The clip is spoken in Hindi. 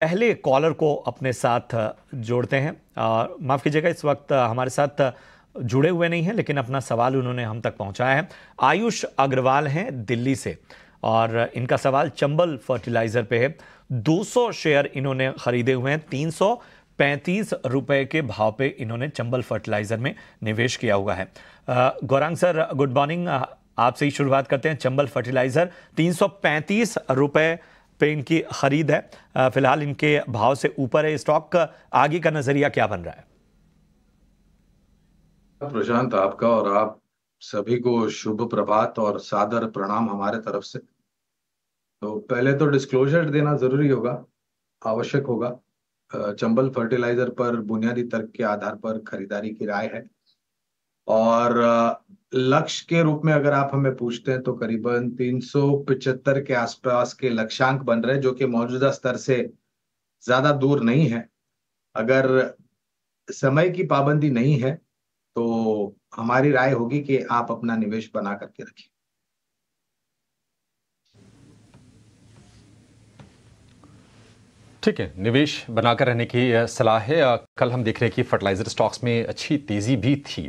पहले कॉलर को अपने साथ जोड़ते हैं माफ़ कीजिएगा इस वक्त हमारे साथ जुड़े हुए नहीं हैं लेकिन अपना सवाल उन्होंने हम तक पहुंचाया है आयुष अग्रवाल हैं दिल्ली से और इनका सवाल चंबल फर्टिलाइज़र पे है 200 शेयर इन्होंने ख़रीदे हुए हैं तीन पैंतीस रुपए के भाव पे इन्होंने चंबल फर्टिलाइज़र में निवेश किया हुआ है गौरांग सर गुड मॉर्निंग आपसे ही शुरुआत करते हैं चंबल फर्टिलाइज़र तीन सौ पैंतीस रुपए पे इनकी खरीद है फिलहाल इनके भाव से ऊपर है स्टॉक आगे का नजरिया क्या बन रहा है प्रशांत आपका और आप सभी को शुभ प्रभात और सादर प्रणाम हमारे तरफ से तो पहले तो डिस्क्लोजर देना जरूरी होगा आवश्यक होगा चंबल फर्टिलाइजर पर बुनियादी तर्क के आधार पर खरीदारी की राय है और लक्ष्य के रूप में अगर आप हमें पूछते हैं तो करीबन तीन के आसपास के लक्ष्यांक बन रहे हैं जो कि मौजूदा स्तर से ज्यादा दूर नहीं है अगर समय की पाबंदी नहीं है तो हमारी राय होगी कि आप अपना निवेश बना करके रखें ठीक है निवेश बनाकर रहने की सलाह है कल हम देख रहे हैं कि फर्टिलाइजर स्टॉक्स में अच्छी तेज़ी भी थी